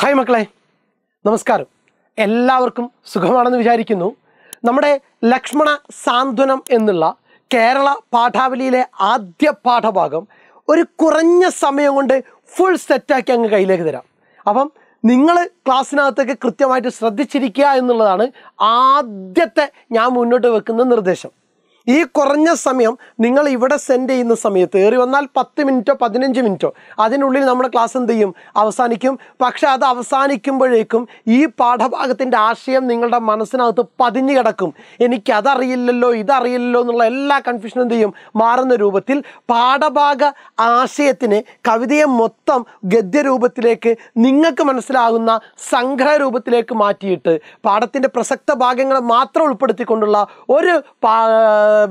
hi മക്കളെ നമസ്കാരം എല്ലാവർക്കും സുഖമാണെന്ന് വിചാരിക്കുന്നു നമ്മുടെ ലക്ഷ്മണ സാന്ത്വനം എന്നുള്ള കേരള പാഠാവലിയിലെ ആദ്യ പാഠഭാഗം ഒരു കുറഞ്ഞ സമയം കൊണ്ട് ഫുൾ സെറ്റാക്കി അങ്ങ് കയ്യിലേക്ക് തരാം അപ്പം നിങ്ങൾ ക്ലാസ്സിനകത്തൊക്കെ കൃത്യമായിട്ട് ശ്രദ്ധിച്ചിരിക്കുക എന്നുള്ളതാണ് ആദ്യത്തെ ഞാൻ മുന്നോട്ട് വെക്കുന്ന നിർദ്ദേശം ഈ കുറഞ്ഞ സമയം നിങ്ങൾ ഇവിടെ സെൻഡ് ചെയ്യുന്ന സമയത്ത് ഏറി വന്നാൽ പത്ത് മിനിറ്റോ പതിനഞ്ച് മിനിറ്റോ അതിനുള്ളിൽ നമ്മുടെ ക്ലാസ് എന്ത് ചെയ്യും അവസാനിക്കും പക്ഷേ അത് അവസാനിക്കുമ്പോഴേക്കും ഈ പാഠഭാഗത്തിൻ്റെ ആശയം നിങ്ങളുടെ മനസ്സിനകത്ത് പതിഞ്ഞു കിടക്കും എനിക്കതറിയില്ലല്ലോ ഇതറിയില്ലല്ലോ എന്നുള്ള എല്ലാ കൺഫ്യൂഷനും എന്ത് ചെയ്യും മാറുന്ന രൂപത്തിൽ പാഠഭാഗ ആശയത്തിനെ കവിതയെ മൊത്തം ഗദ്യരൂപത്തിലേക്ക് നിങ്ങൾക്ക് മനസ്സിലാകുന്ന സംഗ്രഹ രൂപത്തിലേക്ക് മാറ്റിയിട്ട് പാഠത്തിൻ്റെ പ്രസക്ത ഭാഗങ്ങൾ മാത്രം ഉൾപ്പെടുത്തിക്കൊണ്ടുള്ള ഒരു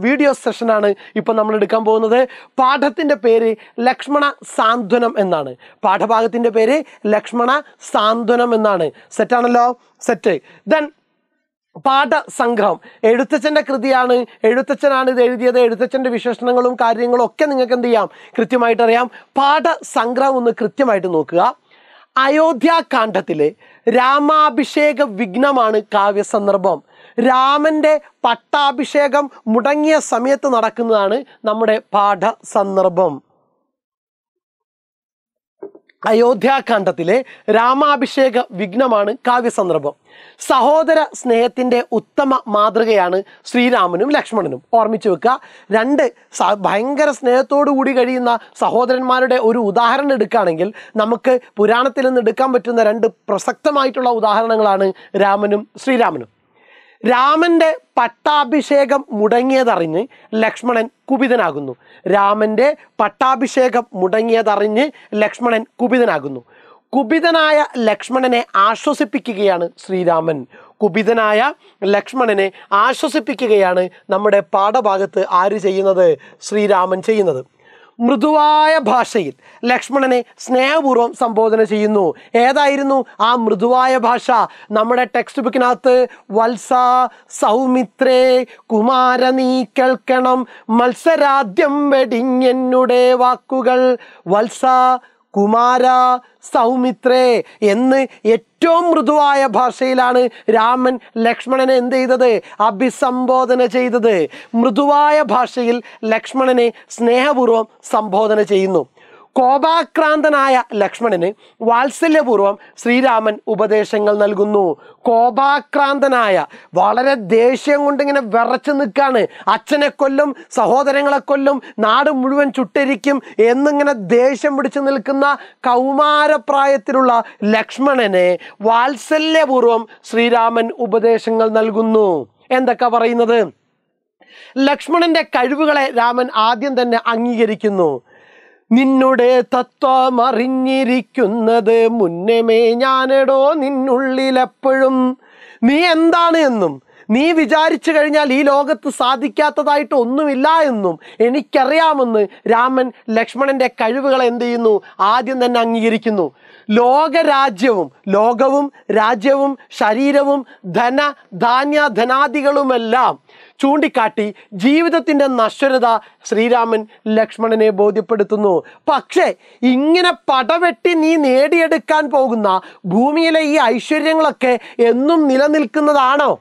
വീഡിയോ സെഷനാണ് ഇപ്പോൾ നമ്മൾ എടുക്കാൻ പോകുന്നത് പാഠത്തിൻ്റെ പേര് ലക്ഷ്മണ സാന്ത്വനം എന്നാണ് പാഠഭാഗത്തിൻ്റെ പേര് ലക്ഷ്മണ സാന്ത്വനം എന്നാണ് സെറ്റാണല്ലോ സെറ്റ് ദെൻ പാഠസംഗ്രഹം എഴുത്തച്ഛൻ്റെ കൃതിയാണ് എഴുത്തച്ഛനാണ് ഇത് എഴുതിയത് എഴുത്തച്ഛൻ്റെ വിശേഷണങ്ങളും കാര്യങ്ങളും ഒക്കെ നിങ്ങൾക്ക് എന്ത് ചെയ്യാം കൃത്യമായിട്ടറിയാം പാഠസംഗ്രഹം ഒന്ന് കൃത്യമായിട്ട് നോക്കുക അയോധ്യാകാന്ഡത്തിലെ രാമാഭിഷേക വിഘ്നമാണ് കാവ്യസന്ദർഭം രാമൻ്റെ പട്ടാഭിഷേകം മുടങ്ങിയ സമയത്ത് നടക്കുന്നതാണ് നമ്മുടെ പാഠ സന്ദർഭം അയോധ്യാകാന്ഡത്തിലെ രാമാഭിഷേക വിഘ്നമാണ് കാവ്യസന്ദർഭം സഹോദര സ്നേഹത്തിൻ്റെ ഉത്തമ മാതൃകയാണ് ശ്രീരാമനും ലക്ഷ്മണനും ഓർമ്മിച്ചു വെക്കുക രണ്ട് ഭയങ്കര കൂടി കഴിയുന്ന സഹോദരന്മാരുടെ ഒരു ഉദാഹരണം എടുക്കുകയാണെങ്കിൽ നമുക്ക് പുരാണത്തിൽ നിന്ന് എടുക്കാൻ പറ്റുന്ന രണ്ട് പ്രസക്തമായിട്ടുള്ള ഉദാഹരണങ്ങളാണ് രാമനും ശ്രീരാമനും രാമന്റെ പട്ടാഭിഷേകം മുടങ്ങിയതറിഞ്ഞ് ലക്ഷ്മണൻ കുപിതനാകുന്നു രാമന്റെ പട്ടാഭിഷേകം മുടങ്ങിയതറിഞ്ഞ് ലക്ഷ്മണൻ കുപിതനാകുന്നു കുപിതനായ ലക്ഷ്മണനെ ആശ്വസിപ്പിക്കുകയാണ് ശ്രീരാമൻ കുപിതനായ ലക്ഷ്മണനെ ആശ്വസിപ്പിക്കുകയാണ് നമ്മുടെ പാഠഭാഗത്ത് ആര് ചെയ്യുന്നത് ശ്രീരാമൻ ചെയ്യുന്നത് മൃദുവായ ഭാഷയിൽ ലക്ഷ്മണനെ സ്നേഹപൂർവ്വം സംബോധന ചെയ്യുന്നു ഏതായിരുന്നു ആ മൃദുവായ ഭാഷ നമ്മുടെ ടെക്സ്റ്റ് ബുക്കിനകത്ത് വത്സ സൗമിത്രേ കുമാര നീ കേൾക്കണം മത്സരാദ്യം വെടിഞ്ഞെന്നുടെ വാക്കുകൾ വത്സ കുമാര സൗമിത്രേ എന്ന് ഏറ്റവും മൃദുവായ ഭാഷയിലാണ് രാമൻ ലക്ഷ്മണനെ എന്ത് ചെയ്തത് അഭിസംബോധന ചെയ്തത് മൃദുവായ ഭാഷയിൽ ലക്ഷ്മണനെ സ്നേഹപൂർവ്വം സംബോധന ചെയ്യുന്നു കോപാക്രാന്തനായ ലക്ഷ്മണന് വാത്സല്യപൂർവ്വം ശ്രീരാമൻ ഉപദേശങ്ങൾ നൽകുന്നു കോപാക്രാന്തനായ വളരെ ദേഷ്യം കൊണ്ടിങ്ങനെ വിറച്ചു നിൽക്കാണ് അച്ഛനെ കൊല്ലും സഹോദരങ്ങളെ കൊല്ലും നാട് മുഴുവൻ ചുട്ടരിക്കും എന്നിങ്ങനെ ദേഷ്യം പിടിച്ചു നിൽക്കുന്ന കൗമാരപ്രായത്തിലുള്ള ലക്ഷ്മണനെ വാത്സല്യപൂർവ്വം ശ്രീരാമൻ ഉപദേശങ്ങൾ നൽകുന്നു എന്തൊക്കെ പറയുന്നത് ലക്ഷ്മണന്റെ കഴിവുകളെ രാമൻ ആദ്യം തന്നെ അംഗീകരിക്കുന്നു നിന്നുടെ തത്വം അറിഞ്ഞിരിക്കുന്നത് മുന്നമേ ഞാനെടോ നിന്നുള്ളിലെപ്പോഴും നീ എന്താണ് എന്നും നീ വിചാരിച്ചു കഴിഞ്ഞാൽ ഈ ലോകത്ത് സാധിക്കാത്തതായിട്ട് ഒന്നുമില്ല എന്നും എനിക്കറിയാമെന്ന് രാമൻ ലക്ഷ്മണൻ്റെ കഴിവുകൾ എന്ത് ചെയ്യുന്നു ആദ്യം തന്നെ അംഗീകരിക്കുന്നു ലോകരാജ്യവും ലോകവും രാജ്യവും ശരീരവും ധന ധാന്യ ധനാദികളുമെല്ലാം ചൂണ്ടിക്കാട്ടി ജീവിതത്തിൻ്റെ നശ്വരത ശ്രീരാമൻ ലക്ഷ്മണനെ ബോധ്യപ്പെടുത്തുന്നു പക്ഷേ ഇങ്ങനെ പടവെട്ടി നീ നേടിയെടുക്കാൻ പോകുന്ന ഭൂമിയിലെ ഈ ഐശ്വര്യങ്ങളൊക്കെ എന്നും നിലനിൽക്കുന്നതാണോ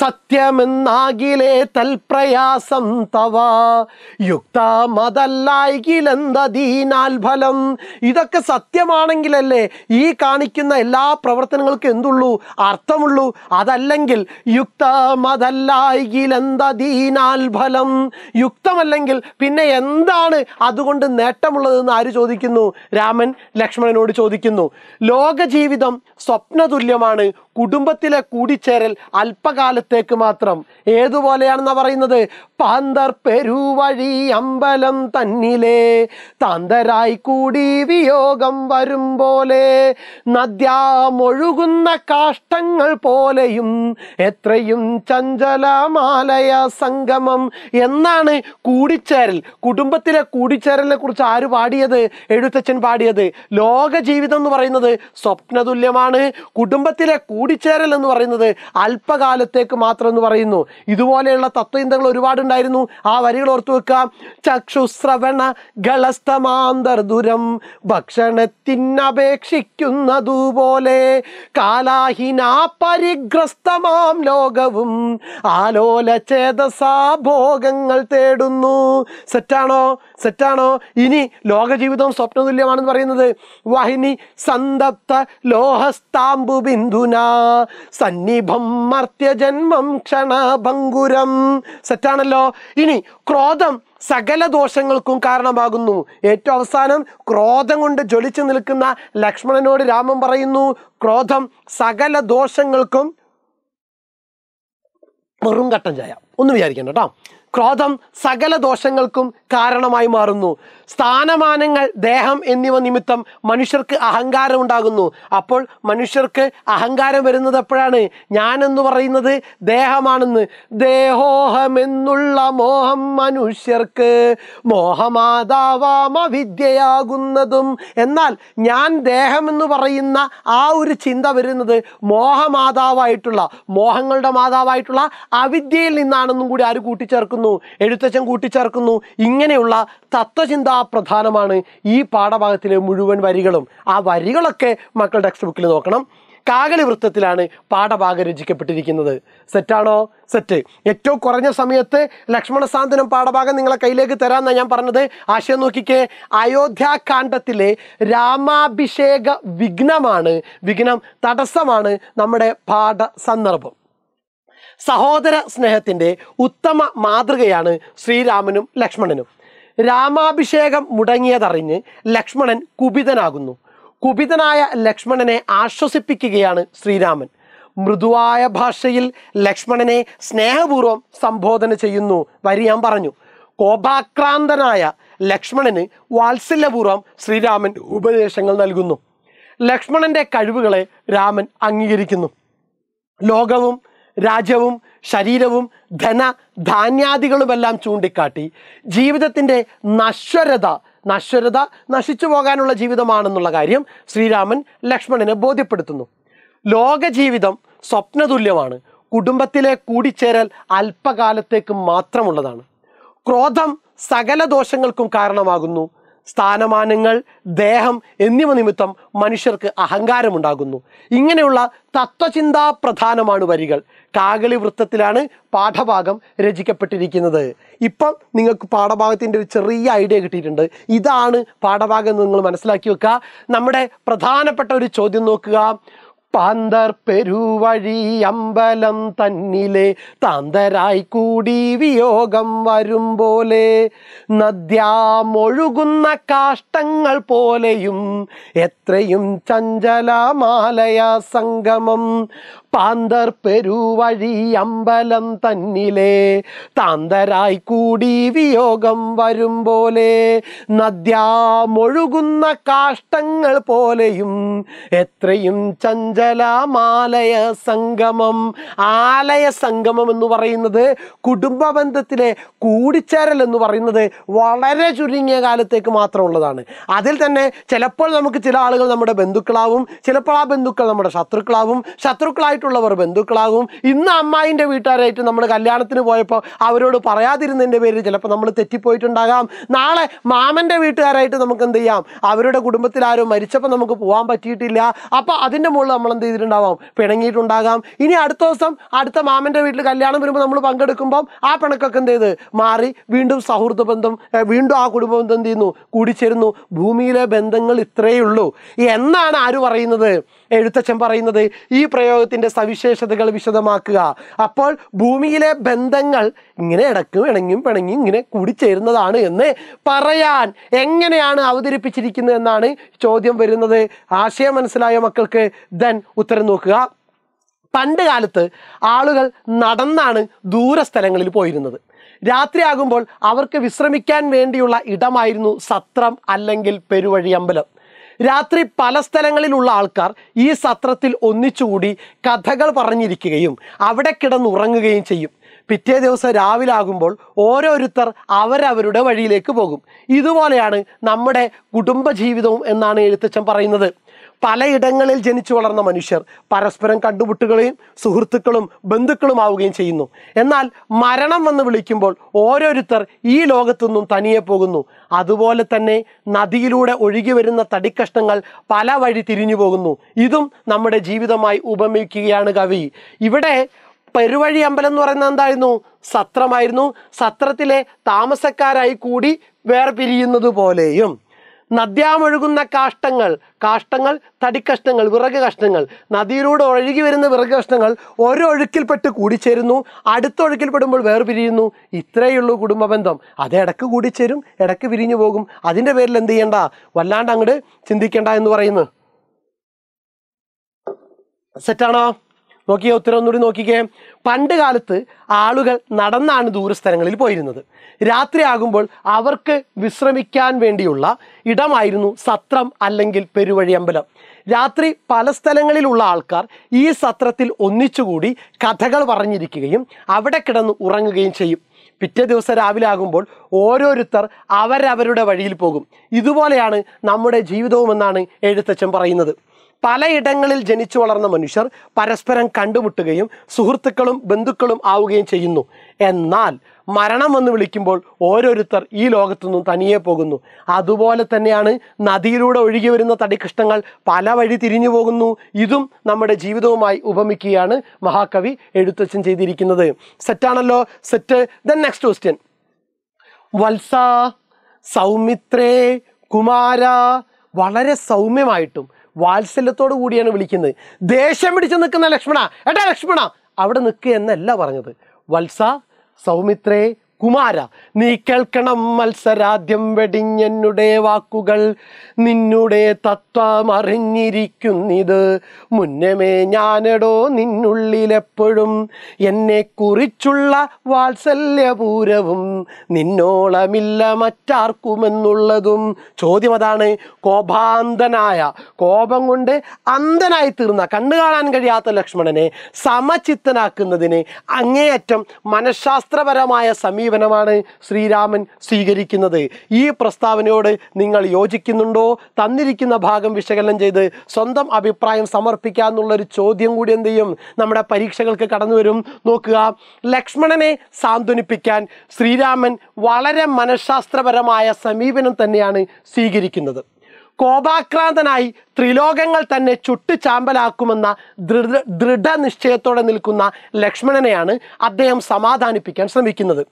സത്യമെന്നാകിലേ തൽപ്രയാസം തവ യുക്തമതല്ലായികിലെന്തതീനാൽ ഫലം ഇതൊക്കെ സത്യമാണെങ്കിലല്ലേ ഈ കാണിക്കുന്ന എല്ലാ പ്രവർത്തനങ്ങൾക്കും എന്തുള്ളൂ അർത്ഥമുള്ളൂ അതല്ലെങ്കിൽ യുക്തമതല്ലായികിലെന്തതീനാൽ ഫലം യുക്തമല്ലെങ്കിൽ പിന്നെ എന്താണ് അതുകൊണ്ട് നേട്ടമുള്ളതെന്ന് ആര് ചോദിക്കുന്നു രാമൻ ലക്ഷ്മണനോട് ചോദിക്കുന്നു ലോകജീവിതം സ്വപ്നതുല്യമാണ് കുടുംബത്തിലെ കൂടിച്ചേരൽ അല്പകാല അമ്പലത്തേക്ക് മാത്രം ഏതുപോലെയാണെന്ന പറയുന്നത് പാന്തർ പെരുവഴി അമ്പലം തന്നിലെ താന്തരായി കൂടി വിയോഗം വരും പോലെ നദ്യാമൊഴുകുന്ന കാഷ്ടങ്ങൾ പോലെയും എത്രയും ചഞ്ചലമാലയ സംഗമം എന്നാണ് കൂടിച്ചേരൽ കുടുംബത്തിലെ കൂടിച്ചേരലിനെ കുറിച്ച് ആര് പാടിയത് എഴുത്തച്ഛൻ പാടിയത് ലോക ജീവിതം എന്ന് പറയുന്നത് സ്വപ്നതുല്യമാണ് കുടുംബത്തിലെ കൂടിച്ചേരൽ എന്ന് പറയുന്നത് അല്പകാലത്തേക്ക് ചിലർക്ക് മാത്രം എന്ന് പറയുന്നു ഇതുപോലെയുള്ള തത്വചിന്തകൾ ഒരുപാടുണ്ടായിരുന്നു ആ വരികൾ ഓർത്തു വെക്കാം ചക്ഷുശ്രവണ ഗളസ്തമാന്തർദുരം ഭക്ഷണത്തിനപേക്ഷിക്കുന്നതുപോലെ കാലാഹിനാ പരിഗ്രസ്തമാം ലോകവും ആലോല ചേതസാ ഭോഗങ്ങൾ തേടുന്നു സെറ്റാണോ സെറ്റാണോ ഇനി ലോകജീവിതം സ്വപ്നതുല്യമാണെന്ന് പറയുന്നത് വഹിനി സന്തപ്ത ലോഹസ്താമ്പു ബിന്ദുന സന്നിഭം മർത്യജൻ ജന്മം ക്ഷണഭങ്കുരം സെറ്റാണല്ലോ ഇനി ക്രോധം സകല ദോഷങ്ങൾക്കും കാരണമാകുന്നു ഏറ്റവും അവസാനം ക്രോധം കൊണ്ട് ജ്വലിച്ചു നിൽക്കുന്ന ലക്ഷ്മണനോട് രാമൻ പറയുന്നു ക്രോധം സകല ദോഷങ്ങൾക്കും വെറും കട്ടൻ ചായ ഒന്ന് വിചാരിക്കണം കേട്ടോ ക്രോധം സകല ദോഷങ്ങൾക്കും കാരണമായി മാറുന്നു സ്ഥാനമാനങ്ങൾ ദേഹം എന്നിവ നിമിത്തം മനുഷ്യർക്ക് അഹങ്കാരം ഉണ്ടാകുന്നു അപ്പോൾ മനുഷ്യർക്ക് അഹങ്കാരം വരുന്നത് എപ്പോഴാണ് എന്ന് പറയുന്നത് ദേഹമാണെന്ന് ദേഹോഹമെന്നുള്ള മോഹം മനുഷ്യർക്ക് മോഹമാതാവാമ വിദ്യയാകുന്നതും എന്നാൽ ഞാൻ ദേഹം എന്ന് പറയുന്ന ആ ഒരു ചിന്ത വരുന്നത് മോഹമാതാവായിട്ടുള്ള മോഹങ്ങളുടെ മാതാവായിട്ടുള്ള അവിദ്യയിൽ നിന്നാണെന്നും കൂടി ആര് കൂട്ടിച്ചേർക്കുന്നു ചേർക്കുന്നു എഴുത്തച്ഛൻ കൂട്ടിച്ചേർക്കുന്നു ഇങ്ങനെയുള്ള തത്വചിന്ത പ്രധാനമാണ് ഈ പാഠഭാഗത്തിലെ മുഴുവൻ വരികളും ആ വരികളൊക്കെ മക്കൾ ടെക്സ്റ്റ് ബുക്കിൽ നോക്കണം കാകലി വൃത്തത്തിലാണ് പാഠഭാഗം രചിക്കപ്പെട്ടിരിക്കുന്നത് സെറ്റാണോ സെറ്റ് ഏറ്റവും കുറഞ്ഞ സമയത്ത് ലക്ഷ്മണസാന്തനം പാഠഭാഗം നിങ്ങളെ കയ്യിലേക്ക് തരാമെന്നാണ് ഞാൻ പറഞ്ഞത് ആശയം നോക്കിക്കേ അയോധ്യാകാന്ഡത്തിലെ രാമാഭിഷേക വിഘ്നമാണ് വിഘ്നം തടസ്സമാണ് നമ്മുടെ പാഠ സന്ദർഭം സഹോദര സ്നേഹത്തിൻ്റെ ഉത്തമ മാതൃകയാണ് ശ്രീരാമനും ലക്ഷ്മണനും രാമാഭിഷേകം മുടങ്ങിയതറിഞ്ഞ് ലക്ഷ്മണൻ കുപിതനാകുന്നു കുപിതനായ ലക്ഷ്മണനെ ആശ്വസിപ്പിക്കുകയാണ് ശ്രീരാമൻ മൃദുവായ ഭാഷയിൽ ലക്ഷ്മണനെ സ്നേഹപൂർവ്വം സംബോധന ചെയ്യുന്നു വരി ഞാൻ പറഞ്ഞു കോപാക്രാന്തനായ ലക്ഷ്മണന് വാത്സല്യപൂർവ്വം ശ്രീരാമൻ ഉപദേശങ്ങൾ നൽകുന്നു ലക്ഷ്മണന്റെ കഴിവുകളെ രാമൻ അംഗീകരിക്കുന്നു ലോകവും രാജ്യവും ശരീരവും ധന ധാന്യാദികളുമെല്ലാം ചൂണ്ടിക്കാട്ടി ജീവിതത്തിൻ്റെ നശ്വരത നശ്വരത നശിച്ചു പോകാനുള്ള ജീവിതമാണെന്നുള്ള കാര്യം ശ്രീരാമൻ ലക്ഷ്മണനെ ബോധ്യപ്പെടുത്തുന്നു ലോകജീവിതം സ്വപ്നതുല്യമാണ് കുടുംബത്തിലെ കൂടിച്ചേരൽ അല്പകാലത്തേക്ക് മാത്രമുള്ളതാണ് ക്രോധം സകല ദോഷങ്ങൾക്കും കാരണമാകുന്നു സ്ഥാനമാനങ്ങൾ ദേഹം എന്നിവ നിമിത്തം മനുഷ്യർക്ക് അഹങ്കാരമുണ്ടാകുന്നു ഇങ്ങനെയുള്ള തത്വചിന്താ പ്രധാനമാണ് വരികൾ കാകളി വൃത്തത്തിലാണ് പാഠഭാഗം രചിക്കപ്പെട്ടിരിക്കുന്നത് ഇപ്പം നിങ്ങൾക്ക് പാഠഭാഗത്തിൻ്റെ ഒരു ചെറിയ ഐഡിയ കിട്ടിയിട്ടുണ്ട് ഇതാണ് പാഠഭാഗം നിങ്ങൾ മനസ്സിലാക്കി വെക്കുക നമ്മുടെ പ്രധാനപ്പെട്ട ഒരു ചോദ്യം നോക്കുക പാന്തർ പെരുവഴി അമ്പലം തന്നിലെ താന്തരായി കൂടി വിയോഗം വരും പോലെ നദ്യാമൊഴുകുന്ന കാഷ്ടങ്ങൾ പോലെയും എത്രയും ചഞ്ചലമാലയാ സംഗമം പാന്തർ പെരുവഴി അമ്പലം തന്നിലെ താന്തരായി കൂടി വിയോഗം വരും പോലെ നദ്യാമൊഴുകുന്ന കാഷ്ടങ്ങൾ പോലെയും എത്രയും മാലയ സംഗമം ആലയ സംഗമം എന്ന് പറയുന്നത് കുടുംബ ബന്ധത്തിലെ കൂടിച്ചേരൽ എന്ന് പറയുന്നത് വളരെ ചുരുങ്ങിയ കാലത്തേക്ക് മാത്രമുള്ളതാണ് അതിൽ തന്നെ ചിലപ്പോൾ നമുക്ക് ചില ആളുകൾ നമ്മുടെ ബന്ധുക്കളാവും ചിലപ്പോൾ ആ ബന്ധുക്കൾ നമ്മുടെ ശത്രുക്കളാവും ശത്രുക്കളായിട്ട് ആയിട്ടുള്ളവർ ബന്ധുക്കളാകും ഇന്ന് അമ്മായിൻ്റെ വീട്ടുകാരായിട്ട് നമ്മൾ കല്യാണത്തിന് പോയപ്പോൾ അവരോട് പറയാതിരുന്നതിൻ്റെ പേരിൽ ചിലപ്പോൾ നമ്മൾ തെറ്റിപ്പോയിട്ടുണ്ടാകാം നാളെ മാമൻ്റെ വീട്ടുകാരായിട്ട് നമുക്ക് എന്ത് ചെയ്യാം അവരുടെ കുടുംബത്തിൽ ആരും മരിച്ചപ്പോൾ നമുക്ക് പോകാൻ പറ്റിയിട്ടില്ല അപ്പോൾ അതിൻ്റെ മുകളിൽ നമ്മൾ എന്ത് ചെയ്തിട്ടുണ്ടാവാം പിണങ്ങിയിട്ടുണ്ടാകാം ഇനി അടുത്ത ദിവസം അടുത്ത മാമൻ്റെ വീട്ടിൽ കല്യാണം വരുമ്പോൾ നമ്മൾ പങ്കെടുക്കുമ്പം ആ പിണക്കൊക്കെ എന്ത് ചെയ്ത് മാറി വീണ്ടും സൗഹൃദ ബന്ധം വീണ്ടും ആ കുടുംബം ബന്ധം എന്ത് ചെയ്യുന്നു കൂടിച്ചേരുന്നു ഭൂമിയിലെ ബന്ധങ്ങൾ ഇത്രയേ ഉള്ളൂ എന്നാണ് ആര് പറയുന്നത് എഴുത്തച്ഛൻ പറയുന്നത് ഈ പ്രയോഗത്തിൻ്റെ സവിശേഷതകൾ വിശദമാക്കുക അപ്പോൾ ഭൂമിയിലെ ബന്ധങ്ങൾ ഇങ്ങനെ ഇടക്കും ഇണങ്ങിയും പിണങ്ങിയും ഇങ്ങനെ കൂടിച്ചേരുന്നതാണ് എന്ന് പറയാൻ എങ്ങനെയാണ് അവതരിപ്പിച്ചിരിക്കുന്നത് എന്നാണ് ചോദ്യം വരുന്നത് ആശയം മനസ്സിലായ മക്കൾക്ക് ദൻ ഉത്തരം നോക്കുക പണ്ട് കാലത്ത് ആളുകൾ നടന്നാണ് ദൂര സ്ഥലങ്ങളിൽ പോയിരുന്നത് രാത്രിയാകുമ്പോൾ അവർക്ക് വിശ്രമിക്കാൻ വേണ്ടിയുള്ള ഇടമായിരുന്നു സത്രം അല്ലെങ്കിൽ പെരുവഴി അമ്പലം രാത്രി പല സ്ഥലങ്ങളിലുള്ള ആൾക്കാർ ഈ സത്രത്തിൽ ഒന്നിച്ചുകൂടി കഥകൾ പറഞ്ഞിരിക്കുകയും അവിടെ കിടന്നുറങ്ങുകയും ചെയ്യും പിറ്റേ ദിവസം രാവിലെ ആകുമ്പോൾ ഓരോരുത്തർ അവരവരുടെ വഴിയിലേക്ക് പോകും ഇതുപോലെയാണ് നമ്മുടെ കുടുംബജീവിതവും എന്നാണ് എഴുത്തച്ഛൻ പറയുന്നത് പലയിടങ്ങളിൽ ജനിച്ചു വളർന്ന മനുഷ്യർ പരസ്പരം കണ്ടുമുട്ടുകയും സുഹൃത്തുക്കളും ബന്ധുക്കളും ആവുകയും ചെയ്യുന്നു എന്നാൽ മരണം എന്ന് വിളിക്കുമ്പോൾ ഓരോരുത്തർ ഈ ലോകത്തുനിന്നും തനിയെ പോകുന്നു അതുപോലെ തന്നെ നദിയിലൂടെ ഒഴുകി വരുന്ന തടിക്കഷ്ണങ്ങൾ പല വഴി തിരിഞ്ഞു പോകുന്നു ഇതും നമ്മുടെ ജീവിതമായി ഉപമിക്കുകയാണ് കവി ഇവിടെ പെരുവഴി അമ്പലം എന്ന് പറയുന്നത് എന്തായിരുന്നു സത്രമായിരുന്നു സത്രത്തിലെ താമസക്കാരായി കൂടി വേർപിരിയുന്നത് പോലെയും നദ്യാമൊഴുകുന്ന കാഷ്ടങ്ങൾ കാഷ്ടങ്ങൾ തടിക്കഷ്ണങ്ങൾ വിറക് കഷ്ണങ്ങൾ നദിയിലൂടെ ഒഴുകി വരുന്ന വിറക് കഷ്ണങ്ങൾ ഓരോ ഒഴുക്കിൽപ്പെട്ട് കൂടിച്ചേരുന്നു അടുത്ത വേർ വേർപിരിയുന്നു ഇത്രയുള്ളൂ കുടുംബബന്ധം അത് ഇടക്ക് കൂടിച്ചേരും ഇടക്ക് പിരിഞ്ഞു പോകും അതിൻ്റെ പേരിൽ എന്ത് ചെയ്യണ്ട വല്ലാണ്ട് അങ്ങോട്ട് ചിന്തിക്കേണ്ട എന്ന് പറയുന്നു സെറ്റാണോ നോക്കിയേ ഉത്തരം ഒന്നുകൂടി നോക്കിക്കേ പണ്ട് കാലത്ത് ആളുകൾ നടന്നാണ് ദൂരസ്ഥലങ്ങളിൽ പോയിരുന്നത് രാത്രിയാകുമ്പോൾ അവർക്ക് വിശ്രമിക്കാൻ വേണ്ടിയുള്ള ഇടമായിരുന്നു സത്രം അല്ലെങ്കിൽ പെരുവഴി അമ്പലം രാത്രി പല സ്ഥലങ്ങളിലുള്ള ആൾക്കാർ ഈ സത്രത്തിൽ ഒന്നിച്ചുകൂടി കഥകൾ പറഞ്ഞിരിക്കുകയും അവിടെ കിടന്ന് ഉറങ്ങുകയും ചെയ്യും പിറ്റേ ദിവസം രാവിലെ ആകുമ്പോൾ ഓരോരുത്തർ അവരവരുടെ വഴിയിൽ പോകും ഇതുപോലെയാണ് നമ്മുടെ ജീവിതവുമെന്നാണ് എഴുത്തച്ഛൻ പറയുന്നത് പലയിടങ്ങളിൽ ജനിച്ചു വളർന്ന മനുഷ്യർ പരസ്പരം കണ്ടുമുട്ടുകയും സുഹൃത്തുക്കളും ബന്ധുക്കളും ആവുകയും ചെയ്യുന്നു എന്നാൽ മരണം എന്ന് വിളിക്കുമ്പോൾ ഓരോരുത്തർ ഈ ലോകത്തുനിന്നും തനിയെ പോകുന്നു അതുപോലെ തന്നെയാണ് നദിയിലൂടെ ഒഴുകി വരുന്ന തടിക്കഷ്ടങ്ങൾ പല വഴി തിരിഞ്ഞു പോകുന്നു ഇതും നമ്മുടെ ജീവിതവുമായി ഉപമിക്കുകയാണ് മഹാകവി എഴുത്തച്ഛൻ ചെയ്തിരിക്കുന്നത് സെറ്റാണല്ലോ സെറ്റ് ദെൻ നെക്സ്റ്റ് ക്വസ്റ്റ്യൻ വത്സ സൗമിത്രേ കുമാര വളരെ സൗമ്യമായിട്ടും വാത്സല്യത്തോടു കൂടിയാണ് വിളിക്കുന്നത് ദേഷ്യം പിടിച്ച് നിൽക്കുന്ന ലക്ഷ്മണ ഏട്ടാ ലക്ഷ്മണ അവിടെ നിൽക്കുക എന്നല്ല പറഞ്ഞത് വത്സ സൗമിത്രേ കുമാര നീ കേൾക്കണം മത്സരാദ്യം വെടിഞ്ഞെന്നുടെ വാക്കുകൾ നിന്നുടെ തത്വം അറിഞ്ഞിരിക്കുന്നത് മുന്നമേ ഞാനടോ നിന്നുള്ളിലെപ്പോഴും എന്നെ കുറിച്ചുള്ള വാത്സല്യപൂരവും നിന്നോളമില്ല മറ്റാർക്കുമെന്നുള്ളതും ചോദ്യം അതാണ് കോപാന്തനായ കോപം കൊണ്ട് അന്ധനായി തീർന്ന കണ്ണു കാണാൻ കഴിയാത്ത ലക്ഷ്മണനെ സമചിത്തനാക്കുന്നതിന് അങ്ങേയറ്റം മനഃശാസ്ത്രപരമായ സമീപ സമീപനമാണ് ശ്രീരാമൻ സ്വീകരിക്കുന്നത് ഈ പ്രസ്താവനയോട് നിങ്ങൾ യോജിക്കുന്നുണ്ടോ തന്നിരിക്കുന്ന ഭാഗം വിശകലനം ചെയ്ത് സ്വന്തം അഭിപ്രായം സമർപ്പിക്കുക എന്നുള്ളൊരു ചോദ്യം കൂടി എന്ത് ചെയ്യും നമ്മുടെ പരീക്ഷകൾക്ക് കടന്നു വരും നോക്കുക ലക്ഷ്മണനെ സാന്ത്വനിപ്പിക്കാൻ ശ്രീരാമൻ വളരെ മനഃശാസ്ത്രപരമായ സമീപനം തന്നെയാണ് സ്വീകരിക്കുന്നത് കോപാക്രാന്തനായി ത്രിലോകങ്ങൾ തന്നെ ചുട്ടുചാമ്പലാക്കുമെന്ന ദൃഢ ദൃഢനിശ്ചയത്തോടെ നിൽക്കുന്ന ലക്ഷ്മണനെയാണ് അദ്ദേഹം സമാധാനിപ്പിക്കാൻ ശ്രമിക്കുന്നത്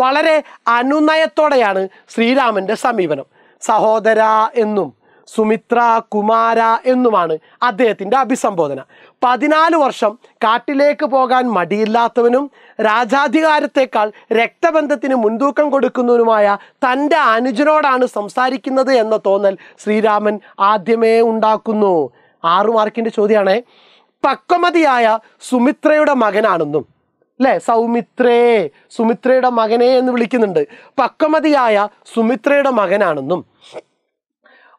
വളരെ അനുനയത്തോടെയാണ് ശ്രീരാമൻ്റെ സമീപനം സഹോദര എന്നും സുമിത്ര കുമാര എന്നുമാണ് അദ്ദേഹത്തിൻ്റെ അഭിസംബോധന പതിനാല് വർഷം കാട്ടിലേക്ക് പോകാൻ മടിയില്ലാത്തവനും രാജാധികാരത്തേക്കാൾ രക്തബന്ധത്തിന് മുൻതൂക്കം കൊടുക്കുന്നതിനുമായ തൻ്റെ അനുജനോടാണ് സംസാരിക്കുന്നത് എന്ന തോന്നൽ ശ്രീരാമൻ ആദ്യമേ ഉണ്ടാക്കുന്നു ആറു മാർക്കിൻ്റെ ചോദ്യമാണ് പക്വമതിയായ സുമിത്രയുടെ മകനാണെന്നും അല്ലേ സൗമിത്രേ സുമിത്രയുടെ മകനെ എന്ന് വിളിക്കുന്നുണ്ട് പക്വമതിയായ സുമിത്രയുടെ മകനാണെന്നും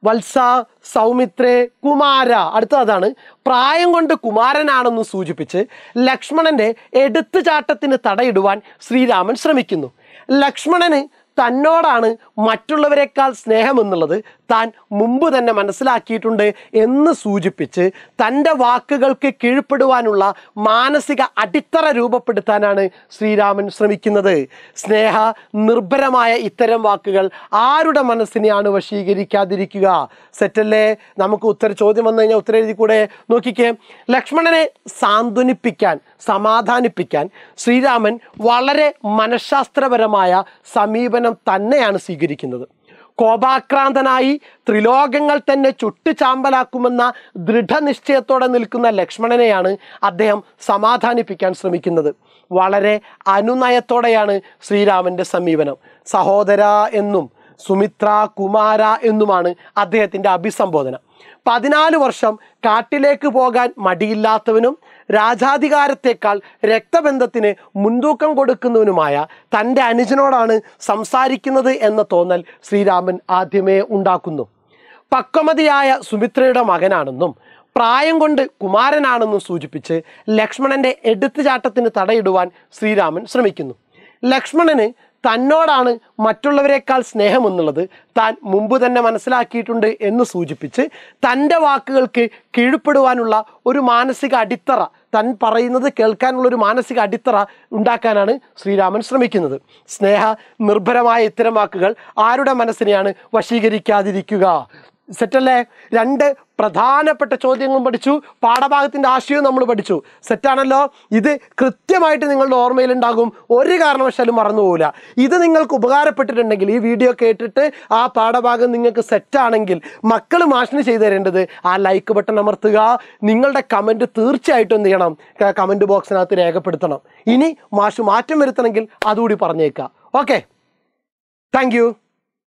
വത്സ സൗമിത്രേ കുമാര അടുത്ത അതാണ് പ്രായം കൊണ്ട് കുമാരനാണെന്നും സൂചിപ്പിച്ച് ലക്ഷ്മണന്റെ എടുത്തുചാട്ടത്തിന് തടയിടുവാൻ ശ്രീരാമൻ ശ്രമിക്കുന്നു ലക്ഷ്മണന് തന്നോടാണ് മറ്റുള്ളവരെക്കാൾ സ്നേഹമെന്നുള്ളത് താൻ മുമ്പ് തന്നെ മനസ്സിലാക്കിയിട്ടുണ്ട് എന്ന് സൂചിപ്പിച്ച് തൻ്റെ വാക്കുകൾക്ക് കീഴ്പ്പെടുവാനുള്ള മാനസിക അടിത്തറ രൂപപ്പെടുത്താനാണ് ശ്രീരാമൻ ശ്രമിക്കുന്നത് സ്നേഹ നിർഭരമായ ഇത്തരം വാക്കുകൾ ആരുടെ മനസ്സിനെയാണ് വശീകരിക്കാതിരിക്കുക സെറ്റല്ലേ നമുക്ക് ഉത്തര ചോദ്യം വന്നു കഴിഞ്ഞാൽ ഉത്തര എഴുതി കൂടെ നോക്കിക്കേ ലക്ഷ്മണനെ സാന്ത്വനിപ്പിക്കാൻ സമാധാനിപ്പിക്കാൻ ശ്രീരാമൻ വളരെ മനഃശാസ്ത്രപരമായ സമീപനം തന്നെയാണ് സ്വീകരിക്കുന്നത് കോപാക്രാന്തനായി ത്രിലോകങ്ങൾ തന്നെ ചുട്ടുചാമ്പലാക്കുമെന്ന ദൃഢനിശ്ചയത്തോടെ നിൽക്കുന്ന ലക്ഷ്മണനെയാണ് അദ്ദേഹം സമാധാനിപ്പിക്കാൻ ശ്രമിക്കുന്നത് വളരെ അനുനയത്തോടെയാണ് ശ്രീരാമൻ്റെ സമീപനം സഹോദര എന്നും സുമിത്ര കുമാര എന്നുമാണ് അദ്ദേഹത്തിൻ്റെ അഭിസംബോധന പതിനാല് വർഷം കാട്ടിലേക്ക് പോകാൻ മടിയില്ലാത്തവനും രാജാധികാരത്തെക്കാൾ രക്തബന്ധത്തിന് മുൻതൂക്കം കൊടുക്കുന്നവനുമായ തൻ്റെ അനുജനോടാണ് സംസാരിക്കുന്നത് എന്ന തോന്നൽ ശ്രീരാമൻ ആദ്യമേ ഉണ്ടാക്കുന്നു പക്വമതിയായ സുമിത്രയുടെ മകനാണെന്നും പ്രായം കൊണ്ട് കുമാരനാണെന്നും സൂചിപ്പിച്ച് ലക്ഷ്മണൻ്റെ എടുത്തുചാട്ടത്തിന് തടയിടുവാൻ ശ്രീരാമൻ ശ്രമിക്കുന്നു ലക്ഷ്മണന് തന്നോടാണ് മറ്റുള്ളവരെക്കാൾ സ്നേഹമെന്നുള്ളത് താൻ മുമ്പ് തന്നെ മനസ്സിലാക്കിയിട്ടുണ്ട് എന്ന് സൂചിപ്പിച്ച് തൻ്റെ വാക്കുകൾക്ക് കീഴ്പ്പെടുവാനുള്ള ഒരു മാനസിക അടിത്തറ താൻ പറയുന്നത് കേൾക്കാനുള്ള ഒരു മാനസിക അടിത്തറ ഉണ്ടാക്കാനാണ് ശ്രീരാമൻ ശ്രമിക്കുന്നത് സ്നേഹ നിർഭരമായ ഇത്തരം വാക്കുകൾ ആരുടെ മനസ്സിനെയാണ് വശീകരിക്കാതിരിക്കുക സെറ്റല്ലേ രണ്ട് പ്രധാനപ്പെട്ട ചോദ്യങ്ങളും പഠിച്ചു പാഠഭാഗത്തിൻ്റെ ആശയവും നമ്മൾ പഠിച്ചു സെറ്റാണല്ലോ ഇത് കൃത്യമായിട്ട് നിങ്ങളുടെ ഓർമ്മയിലുണ്ടാകും ഒരു കാരണവശാലും മറന്നുപോകില്ല ഇത് നിങ്ങൾക്ക് ഉപകാരപ്പെട്ടിട്ടുണ്ടെങ്കിൽ ഈ വീഡിയോ കേട്ടിട്ട് ആ പാഠഭാഗം നിങ്ങൾക്ക് സെറ്റാണെങ്കിൽ മക്കൾ മാഷിന് ചെയ്തു തരേണ്ടത് ആ ലൈക്ക് ബട്ടൺ അമർത്തുക നിങ്ങളുടെ കമൻറ്റ് തീർച്ചയായിട്ടും എന്ത് ചെയ്യണം കമൻറ്റ് ബോക്സിനകത്ത് രേഖപ്പെടുത്തണം ഇനി മാഷ് മാറ്റം വരുത്തണമെങ്കിൽ അതുകൂടി പറഞ്ഞേക്കുക ഓക്കെ താങ്ക്